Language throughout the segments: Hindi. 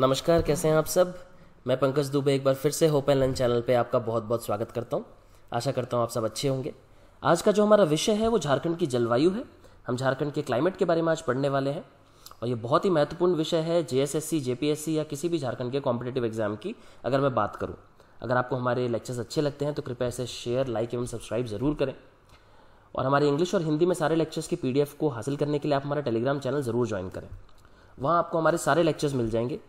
नमस्कार कैसे हैं आप सब मैं पंकज दुबे एक बार फिर से होप एंड लर्न चैनल पे आपका बहुत बहुत स्वागत करता हूँ आशा करता हूँ आप सब अच्छे होंगे आज का जो हमारा विषय है वो झारखंड की जलवायु है हम झारखंड के क्लाइमेट के बारे में आज पढ़ने वाले हैं और ये बहुत ही महत्वपूर्ण विषय है जेएसएससी जेपीएससी या किसी भी झारखंड के कॉम्पिटेटिव एग्जाम की अगर मैं बात करूँ अगर आपको हमारे लेक्चर्स अच्छे लगते हैं तो कृपया इसे शेयर लाइक एवं सब्सक्राइब ज़रूर करें और हमारे इंग्लिश और हिंदी में सारे लेक्चर्स की पीडीएफ को हासिल करने के लिए आप हमारा टेलीग्राम चैनल ज़रूर ज्वाइन करें वहाँ आपको हमारे सारे लेक्चर्स मिल जाएंगे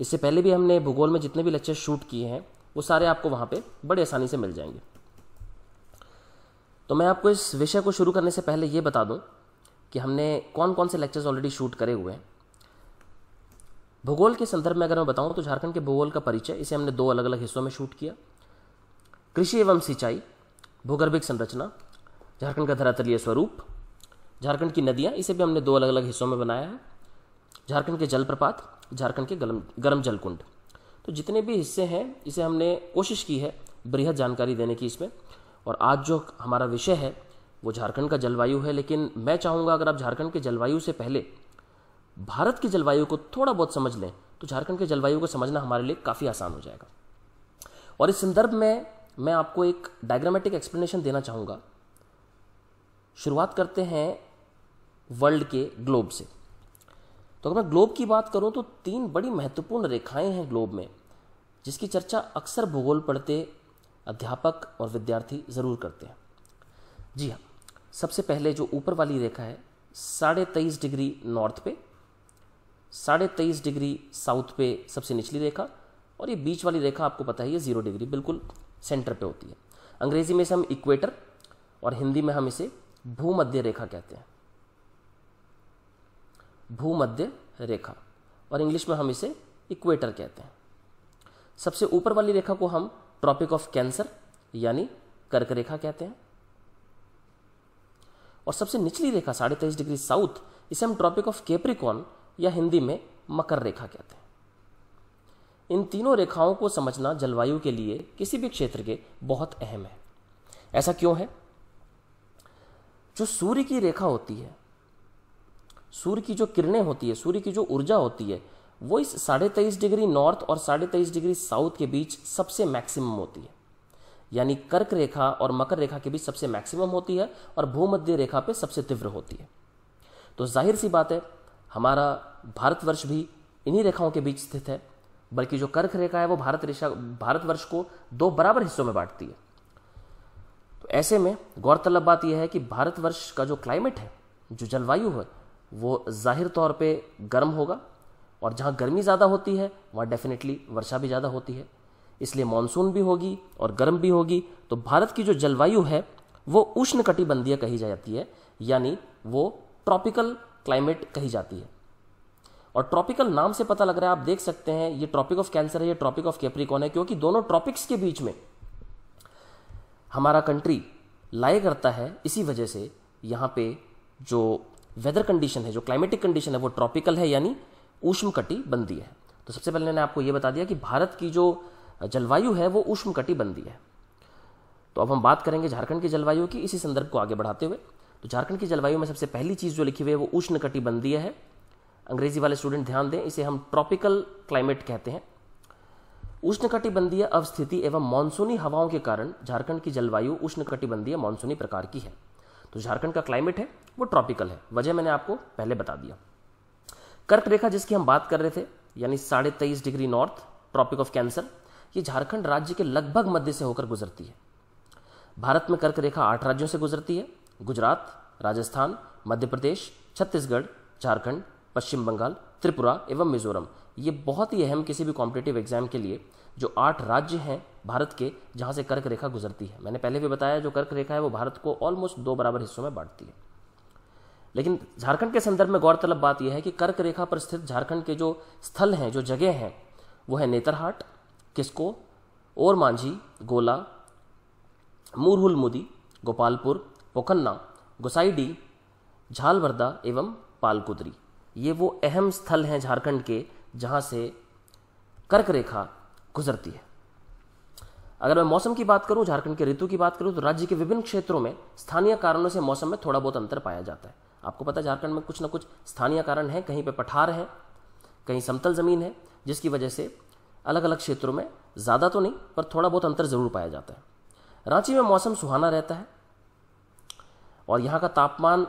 इससे पहले भी हमने भूगोल में जितने भी लेक्चर शूट किए हैं वो सारे आपको वहाँ पे बड़े आसानी से मिल जाएंगे तो मैं आपको इस विषय को शुरू करने से पहले ये बता दूँ कि हमने कौन कौन से लेक्चर्स ऑलरेडी शूट करे हुए हैं भूगोल के संदर्भ में अगर मैं बताऊं तो झारखंड के भूगोल का परिचय इसे हमने दो अलग अलग हिस्सों में शूट किया कृषि एवं सिंचाई भूगर्भिक संरचना झारखंड का धरातलीय स्वरूप झारखंड की नदियाँ इसे भी हमने दो अलग अलग हिस्सों में बनाया है झारखंड के जलप्रपात झारखंड के गर्म गर्म जल कुंड तो जितने भी हिस्से हैं इसे हमने कोशिश की है बृहद जानकारी देने की इसमें और आज जो हमारा विषय है वो झारखंड का जलवायु है लेकिन मैं चाहूँगा अगर आप झारखंड के जलवायु से पहले भारत की जलवायु को थोड़ा बहुत समझ लें तो झारखंड के जलवायु को समझना हमारे लिए काफ़ी आसान हो जाएगा और इस संदर्भ में मैं आपको एक डायग्रामेटिक एक्सप्लेनेशन देना चाहूँगा शुरुआत करते हैं वर्ल्ड के ग्लोब से तो अगर मैं ग्लोब की बात करूँ तो तीन बड़ी महत्वपूर्ण रेखाएं हैं ग्लोब में जिसकी चर्चा अक्सर भूगोल पढ़ते अध्यापक और विद्यार्थी ज़रूर करते हैं जी हाँ सबसे पहले जो ऊपर वाली रेखा है साढ़े तेईस डिग्री नॉर्थ पे साढ़े तेईस डिग्री साउथ पे सबसे निचली रेखा और ये बीच वाली रेखा आपको पता ही है ज़ीरो डिग्री बिल्कुल सेंटर पे होती है अंग्रेजी में इसे हम इक्वेटर और हिंदी में हम इसे भूमध्य रेखा कहते हैं भूमध्य रेखा और इंग्लिश में हम इसे इक्वेटर कहते हैं सबसे ऊपर वाली रेखा को हम ट्रॉपिक ऑफ कैंसर यानी कर्क रेखा कहते हैं और सबसे निचली रेखा साढ़े तेईस डिग्री साउथ इसे हम ट्रॉपिक ऑफ केप्रिकॉन या हिंदी में मकर रेखा कहते हैं इन तीनों रेखाओं को समझना जलवायु के लिए किसी भी क्षेत्र के बहुत अहम है ऐसा क्यों है जो सूर्य की रेखा होती है सूर्य की जो किरणें होती है सूर्य की जो ऊर्जा होती है वो इस साढ़े तेईस डिग्री नॉर्थ और साढ़े तेईस डिग्री साउथ के बीच सबसे मैक्सिमम होती है यानी कर्क रेखा और मकर रेखा के बीच सबसे मैक्सिमम होती है और भूमध्य रेखा पे सबसे तीव्र होती है तो जाहिर सी बात है हमारा भारतवर्ष भी इन्हीं रेखाओं के बीच स्थित है बल्कि जो कर्क रेखा है वो भारत रेखा भारतवर्ष को दो बराबर हिस्सों में बांटती है तो ऐसे में गौरतलब बात यह है कि भारतवर्ष का जो क्लाइमेट है जो जलवायु है वो ज़ाहिर तौर पे गर्म होगा और जहाँ गर्मी ज़्यादा होती है वहाँ डेफिनेटली वर्षा भी ज़्यादा होती है इसलिए मानसून भी होगी और गर्म भी होगी तो भारत की जो जलवायु है वो उष्ण कटिबंधीय कही जाती है यानी वो ट्रॉपिकल क्लाइमेट कही जाती है और ट्रॉपिकल नाम से पता लग रहा है आप देख सकते हैं ये ट्रॉपिक ऑफ कैंसर है ये ट्रॉपिक ऑफ कैप्रिकॉन है क्योंकि दोनों ट्रॉपिक्स के बीच में हमारा कंट्री लाए करता है इसी वजह से यहाँ पे जो वेदर कंडीशन है जो क्लाइमेटिक कंडीशन है वो ट्रॉपिकल है यानी उष्म बंदी है तो सबसे पहले मैंने आपको ये बता दिया कि भारत की जो जलवायु है वो उष्म बंदी है तो अब हम बात करेंगे झारखंड की जलवायु की इसी संदर्भ को आगे बढ़ाते हुए तो झारखंड की जलवायु में सबसे पहली चीज़ जो लिखी हुई है वो उष्ण कटिबंधीय है अंग्रेजी वाले स्टूडेंट ध्यान दें इसे हम ट्रॉपिकल क्लाइमेट कहते हैं उष्णकटिबंधीय अवस्थिति एवं मानसूनी हवाओं के कारण झारखंड की जलवायु उष्णकटिबंधीय मानसूनी प्रकार की है तो झारखंड का क्लाइमेट है वो ट्रॉपिकल है वजह मैंने आपको पहले बता दिया कर्क रेखा जिसकी हम बात कर रहे थे यानी साढ़े तेईस degree north tropic of cancer ये झारखंड राज्य के लगभग मध्य से होकर गुजरती है भारत में कर्क रेखा आठ राज्यों से गुजरती है गुजरात राजस्थान मध्य प्रदेश छत्तीसगढ़ झारखंड पश्चिम बंगाल त्रिपुरा एवं मिजोरम ये बहुत ही अहम किसी भी कॉम्पिटेटिव एग्जाम के लिए जो आठ राज्य हैं भारत के जहाँ से कर्क रेखा गुजरती है मैंने पहले भी बताया जो कर्क रेखा है वो भारत को ऑलमोस्ट दो बराबर हिस्सों में बांटती है लेकिन झारखंड के संदर्भ में गौरतलब बात यह है कि कर्क रेखा पर स्थित झारखंड के जो स्थल हैं जो जगह हैं वो है नेतरहाट किस्को और मांझी गोला मुदी गोपालपुर पोखन्ना गोसाईडी झालवर्दा एवं पालकुदरी ये वो अहम स्थल हैं झारखंड के जहाँ से कर्क रेखा गुजरती है अगर मैं मौसम की बात करूं झारखंड के ऋतु की बात करूं तो राज्य के विभिन्न क्षेत्रों में स्थानीय कारणों से मौसम में थोड़ा बहुत अंतर पाया जाता है आपको पता है झारखंड में कुछ ना कुछ स्थानीय कारण है कहीं पर पठार है कहीं समतल ज़मीन है जिसकी वजह से अलग अलग क्षेत्रों में ज़्यादा तो नहीं पर थोड़ा बहुत अंतर ज़रूर पाया जाता है रांची में मौसम सुहाना रहता है और यहाँ का तापमान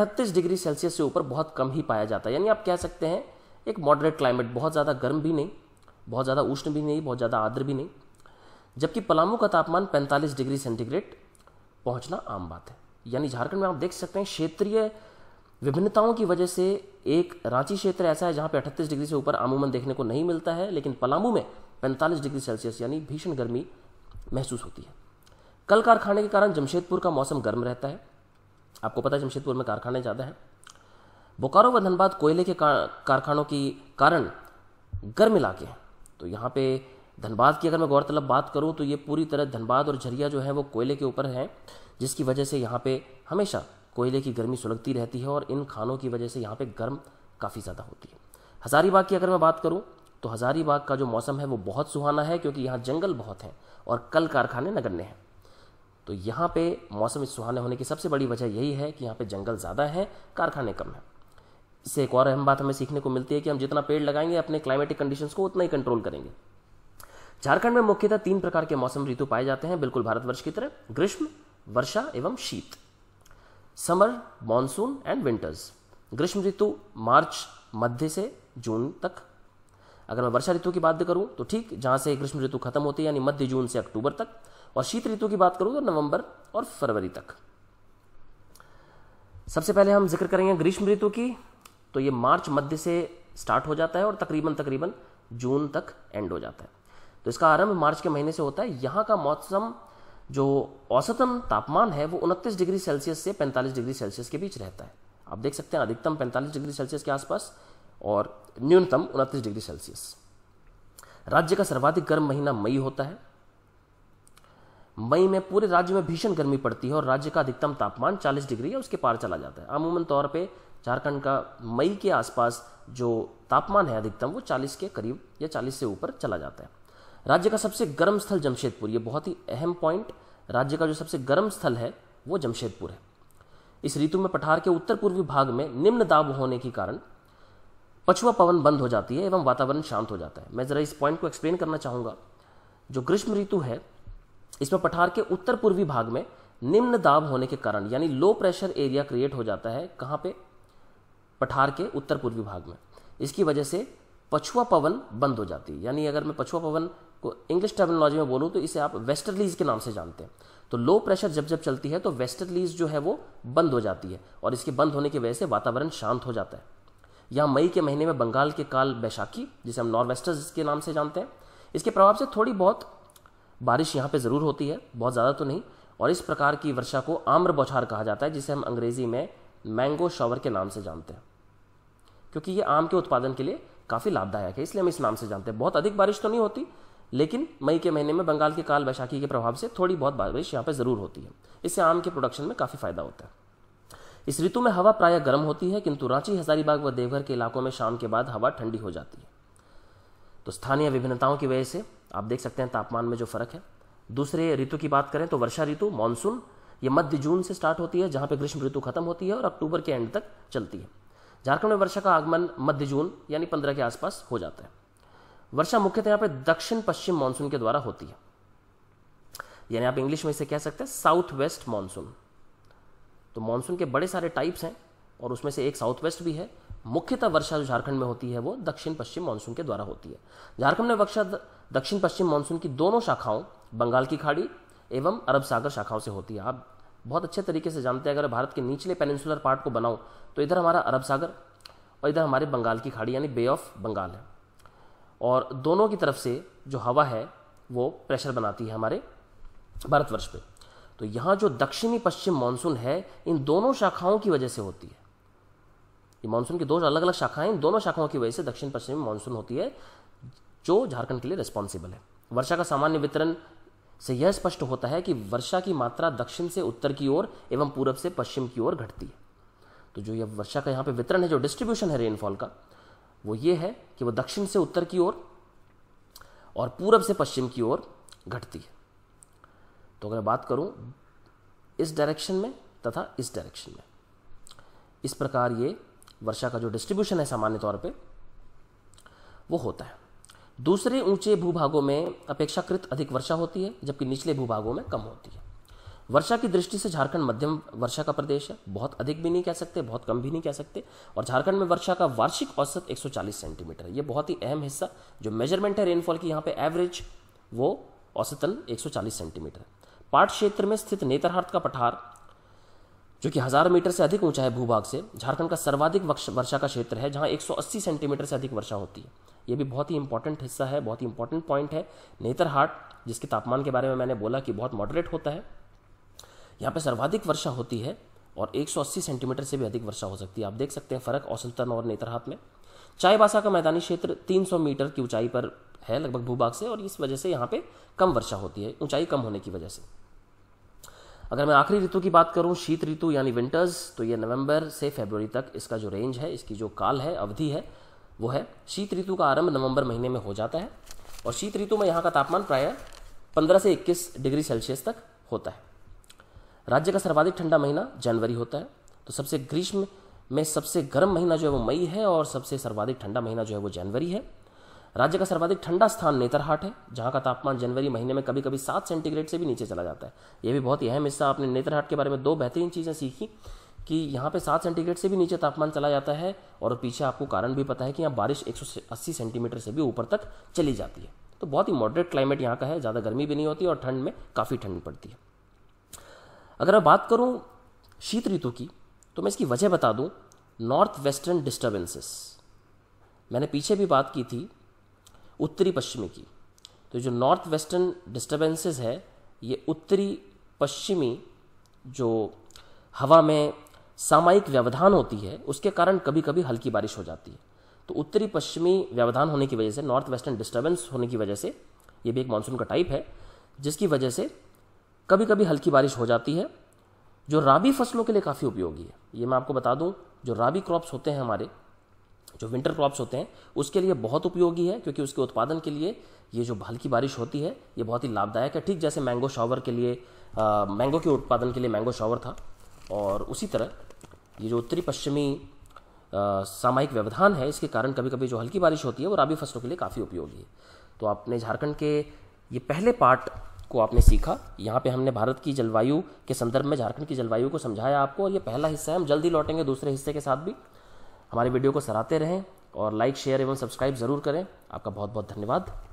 38 डिग्री सेल्सियस से ऊपर बहुत कम ही पाया जाता है यानी आप कह सकते हैं एक मॉडरेट क्लाइमेट बहुत ज़्यादा गर्म भी नहीं बहुत ज़्यादा उष्ण भी नहीं बहुत ज़्यादा आर्द्र भी नहीं जबकि पलामू का तापमान 45 डिग्री सेंटीग्रेड पहुंचना आम बात है यानी झारखंड में आप देख सकते हैं क्षेत्रीय विभिन्नताओं की वजह से एक रांची क्षेत्र ऐसा है जहाँ पे 38 डिग्री से ऊपर आमूमन देखने को नहीं मिलता है लेकिन पलामू में 45 डिग्री सेल्सियस यानी भीषण गर्मी महसूस होती है कल कारखाने के कारण जमशेदपुर का मौसम गर्म रहता है आपको पता है जमशेदपुर में कारखाने ज़्यादा हैं बोकारो व धनबाद कोयले के कारखानों की कारण गर्म इलाके हैं तो यहाँ पे धनबाद की अगर मैं गौरतलब बात करूँ तो ये पूरी तरह धनबाद और झरिया जो है वो कोयले के ऊपर है जिसकी वजह से यहाँ पे हमेशा कोयले की गर्मी सुलगती रहती है और इन खानों की वजह से यहाँ पे गर्म काफ़ी ज़्यादा होती है हज़ारीबाग की अगर मैं बात करूँ तो हज़ारीबाग का जो मौसम है वो बहुत सुहाना है क्योंकि यहाँ जंगल बहुत हैं और कल कारखाने नगन्य हैं तो यहाँ पे मौसम सुहाने होने की सबसे बड़ी वजह यही है कि यहाँ पे जंगल ज़्यादा है कारखाने कम हैं से एक और अहम बात हमें सीखने को मिलती है कि हम जितना पेड़ लगाएंगे अपने क्लाइमेटिक कंडीशन को उतना ही कंट्रोल करेंगे झारखंड में मुख्यतः तीन प्रकार के मौसम ऋतु पाए जाते हैं बिल्कुल भारतवर्ष की तरह ग्रीष्म वर्षा एवं शीत समर मॉनसून एंड विंटर्स ग्रीष्म ऋतु मार्च मध्य से जून तक अगर मैं वर्षा ऋतु की बात करूं तो ठीक जहां से ग्रीष्म ऋतु खत्म होती है यानी मध्य जून से अक्टूबर तक और शीत ऋतु की बात करूं तो नवंबर और फरवरी तक सबसे पहले हम जिक्र करेंगे ग्रीष्म ऋतु की तो ये मार्च मध्य से स्टार्ट हो जाता है और तकरीबन तकरीबन जून तक एंड हो जाता है तो इसका आरंभ मार्च के महीने से होता है यहाँ का मौसम जो औसतन तापमान है वो उनतीस डिग्री सेल्सियस से पैंतालीस डिग्री सेल्सियस के बीच रहता है आप देख सकते हैं अधिकतम पैंतालीस डिग्री सेल्सियस के आसपास और न्यूनतम उनतीस डिग्री सेल्सियस राज्य का सर्वाधिक गर्म महीना मई होता है मई में पूरे राज्य में भीषण गर्मी पड़ती है और राज्य का अधिकतम तापमान 40 डिग्री या उसके पार चला जाता है अमूमन तौर पे झारखंड का मई के आसपास जो तापमान है अधिकतम वो 40 के करीब या 40 से ऊपर चला जाता है राज्य का सबसे गर्म स्थल जमशेदपुर ये बहुत ही अहम पॉइंट राज्य का जो सबसे गर्म स्थल है वो जमशेदपुर है इस ऋतु में पठार के उत्तर पूर्वी भाग में निम्न दाब होने के कारण पछुआ पवन बंद हो जाती है एवं वातावरण शांत हो जाता है मैं जरा इस पॉइंट को एक्सप्लेन करना चाहूँगा जो ग्रीष्म ऋतु है इसमें पठार के उत्तर पूर्वी भाग में निम्न दाब होने के कारण यानी लो प्रेशर एरिया क्रिएट हो जाता है कहाँ पे पठार के उत्तर पूर्वी भाग में इसकी वजह से पछुआ पवन बंद हो जाती है यानी अगर मैं पछुआ पवन को इंग्लिश टर्मिनोलॉजी में बोलूँ तो इसे आप वेस्टर्लीज के नाम से जानते हैं तो लो प्रेशर जब जब चलती है तो वेस्टर्लीज जो है वो बंद हो जाती है और इसके बंद होने की वजह से वातावरण शांत हो जाता है यहाँ मई के महीने में बंगाल के काल बैशाखी जिसे हम नॉर्वेस्टर्स के नाम से जानते हैं इसके प्रभाव से थोड़ी बहुत बारिश यहाँ पर ज़रूर होती है बहुत ज़्यादा तो नहीं और इस प्रकार की वर्षा को आम्र बौछार कहा जाता है जिसे हम अंग्रेजी में मैंगो शॉवर के नाम से जानते हैं क्योंकि ये आम के उत्पादन के लिए काफ़ी लाभदायक है इसलिए हम इस नाम से जानते हैं बहुत अधिक बारिश तो नहीं होती लेकिन मई के महीने में बंगाल की काल बैशाखी के प्रभाव से थोड़ी बहुत बारिश यहाँ पर ज़रूर होती है इससे आम के प्रोडक्शन में काफ़ी फायदा होता है इस ऋतु में हवा प्रायः गर्म होती है किंतु रांची हजारीबाग व देवघर के इलाकों में शाम के बाद हवा ठंडी हो जाती है तो स्थानीय विभिन्नताओं की वजह से आप देख सकते हैं तापमान में जो फर्क है दूसरे ऋतु की बात करें तो वर्षा ऋतु मानसून ये मध्य जून से स्टार्ट होती है जहां पे ग्रीष्म ऋतु खत्म होती है और अक्टूबर के एंड तक चलती है झारखंड में वर्षा का आगमन मध्य जून यानी पंद्रह के आसपास हो जाता है वर्षा मुख्यतः यहाँ पे दक्षिण पश्चिम मानसून के द्वारा होती है यानी आप इंग्लिश में इसे कह सकते हैं साउथ वेस्ट मानसून तो मानसून के बड़े सारे टाइप्स हैं और उसमें से एक साउथ वेस्ट भी है मुख्यतः वर्षा जो झारखंड में होती है वो दक्षिण पश्चिम मानसून के द्वारा होती है झारखंड में वर्षा दक्षिण पश्चिम मानसून की दोनों शाखाओं बंगाल की खाड़ी एवं अरब सागर शाखाओं से होती है आप बहुत अच्छे तरीके से जानते हैं अगर भारत के निचले पेनिनसुलर पार्ट को बनाओ तो इधर हमारा अरब सागर और इधर हमारे बंगाल की खाड़ी यानी बे ऑफ बंगाल है और दोनों की तरफ से जो हवा है वो प्रेशर बनाती है हमारे भारतवर्ष पे तो यहाँ जो दक्षिणी पश्चिम मानसून है इन दोनों शाखाओं की वजह से होती है ये मानसून की दो अलग अलग शाखाएं इन दोनों शाखाओं की वजह से दक्षिण पश्चिम मानसून होती है जो झारखंड के लिए रिस्पॉन्सिबल है वर्षा का सामान्य वितरण से यह स्पष्ट होता है कि वर्षा की मात्रा दक्षिण से उत्तर की ओर एवं पूर्व से पश्चिम की ओर घटती है तो जो यह वर्षा का यहाँ पे वितरण है जो डिस्ट्रीब्यूशन है रेनफॉल का वो ये है कि वो दक्षिण से उत्तर की ओर और, और से पश्चिम की ओर घटती है तो अगर बात करूं इस डायरेक्शन में तथा इस डायरेक्शन में इस प्रकार ये वर्षा का जो डिस्ट्रीब्यूशन है सामान्य तौर पे वो होता है दूसरे ऊंचे भूभागों में अपेक्षाकृत अधिक वर्षा होती है जबकि निचले भूभागों में कम होती है वर्षा की दृष्टि से झारखंड मध्यम वर्षा का प्रदेश है बहुत अधिक भी नहीं कह सकते बहुत कम भी नहीं कह सकते और झारखंड में वर्षा का वार्षिक औसत 140 सेंटीमीटर है ये बहुत ही अहम हिस्सा जो मेजरमेंट है रेनफॉल की यहाँ पे एवरेज वो औसतन 140 सेंटीमीटर है पाठ क्षेत्र में स्थित नेतरहाट का पठार जो कि हज़ार मीटर से अधिक ऊंचा है भूभाग से झारखंड का सर्वाधिक वर्षा का क्षेत्र है जहां 180 सेंटीमीटर से अधिक वर्षा होती है यह भी बहुत ही इंपॉर्टेंट हिस्सा है बहुत ही इंपॉर्टेंट पॉइंट है नेतरहाट जिसके तापमान के बारे में मैंने बोला कि बहुत मॉडरेट होता है यहाँ पर सर्वाधिक वर्षा होती है और 180 सेंटीमीटर से भी अधिक वर्षा हो सकती है आप देख सकते हैं फ़र्क औसतन और नेतरहाट में चायबासा का मैदानी क्षेत्र 300 मीटर की ऊंचाई पर है लगभग भूभाग से और इस वजह से यहाँ पे कम वर्षा होती है ऊंचाई कम होने की वजह से अगर मैं आखिरी ऋतु की बात करूं शीत ऋतु यानी विंटर्स तो ये नवंबर से फरवरी तक इसका जो रेंज है इसकी जो काल है अवधि है वो है शीत ऋतु का आरंभ नवंबर महीने में हो जाता है और शीत ऋतु में यहाँ का तापमान प्रायः पंद्रह से इक्कीस डिग्री सेल्सियस तक होता है राज्य का सर्वाधिक ठंडा महीना जनवरी होता है तो सबसे ग्रीष्म में सबसे गर्म महीना जो है वो मई है और सबसे सर्वाधिक ठंडा महीना जो है वो जनवरी है राज्य का सर्वाधिक ठंडा स्थान नेतरहाट है जहाँ का तापमान जनवरी महीने में कभी कभी सात सेंटीग्रेड से भी नीचे चला जाता है ये भी बहुत ही अहम हिस्सा आपने नेतरहाट के बारे में दो बेहतरीन चीज़ें सीखी कि यहाँ पे सात सेंटीग्रेड से भी नीचे तापमान चला जाता है और पीछे आपको कारण भी पता है कि यहाँ बारिश एक सेंटीमीटर से भी ऊपर तक चली जाती है तो बहुत ही मॉडरेट क्लाइमेट यहाँ का है ज़्यादा गर्मी भी नहीं होती और ठंड में काफ़ी ठंड पड़ती है अगर मैं बात करूँ शीत ऋतु की तो मैं इसकी वजह बता दूँ नॉर्थ वेस्टर्न डिस्टर्बेंसेस मैंने पीछे भी बात की थी उत्तरी पश्चिमी की तो जो नॉर्थ वेस्टर्न डिस्टर्बेंसेस है ये उत्तरी पश्चिमी जो हवा में सामायिक व्यवधान होती है उसके कारण कभी कभी हल्की बारिश हो जाती है तो उत्तरी पश्चिमी व्यवधान होने की वजह से नॉर्थ वेस्टर्न डिस्टर्बेंस होने की वजह से ये भी एक मानसून का टाइप है जिसकी वजह से कभी कभी हल्की बारिश हो जाती है जो राबी फसलों के लिए काफ़ी उपयोगी है ये मैं आपको बता दूं जो राबी क्रॉप्स होते हैं हमारे जो विंटर क्रॉप्स होते हैं उसके लिए बहुत उपयोगी है क्योंकि उसके उत्पादन के लिए ये जो हल्की बारिश होती है ये बहुत ही लाभदायक है ठीक जैसे मैंगो शावर के लिए मैंगो के उत्पादन के लिए मैंगो शावर था और उसी तरह ये जो उत्तरी पश्चिमी सामायिक व्यवधान है इसके कारण कभी कभी जो हल्की बारिश होती है वो राबी फसलों के लिए काफ़ी उपयोगी है तो आपने झारखंड के ये पहले पार्ट को आपने सीखा यहाँ पे हमने भारत की जलवायु के संदर्भ में झारखंड की जलवायु को समझाया आपको और ये पहला हिस्सा है हम जल्दी लौटेंगे दूसरे हिस्से के साथ भी हमारी वीडियो को सराहते रहें और लाइक शेयर एवं सब्सक्राइब ज़रूर करें आपका बहुत बहुत धन्यवाद